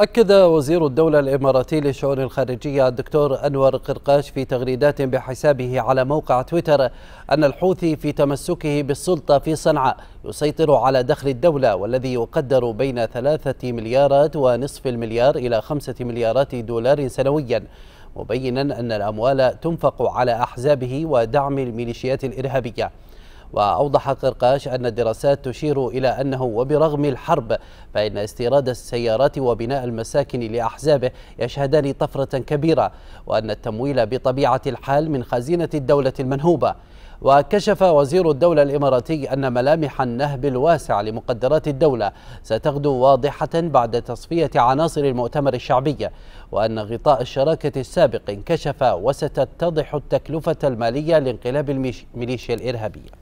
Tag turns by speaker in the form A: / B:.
A: أكد وزير الدولة الإماراتي للشؤون الخارجية الدكتور أنور قرقاش في تغريدات بحسابه على موقع تويتر أن الحوثي في تمسكه بالسلطة في صنعاء يسيطر على دخل الدولة والذي يقدر بين ثلاثة مليارات ونصف المليار إلى خمسة مليارات دولار سنويا مبينا أن الأموال تنفق على أحزابه ودعم الميليشيات الإرهابية وأوضح قرقاش أن الدراسات تشير إلى أنه وبرغم الحرب فإن استيراد السيارات وبناء المساكن لأحزابه يشهدان طفرة كبيرة وأن التمويل بطبيعة الحال من خزينة الدولة المنهوبة وكشف وزير الدولة الإماراتي أن ملامح النهب الواسع لمقدرات الدولة ستغدو واضحة بعد تصفية عناصر المؤتمر الشعبي وأن غطاء الشراكة السابق انكشف وستتضح التكلفة المالية لانقلاب الميليشيا الإرهابية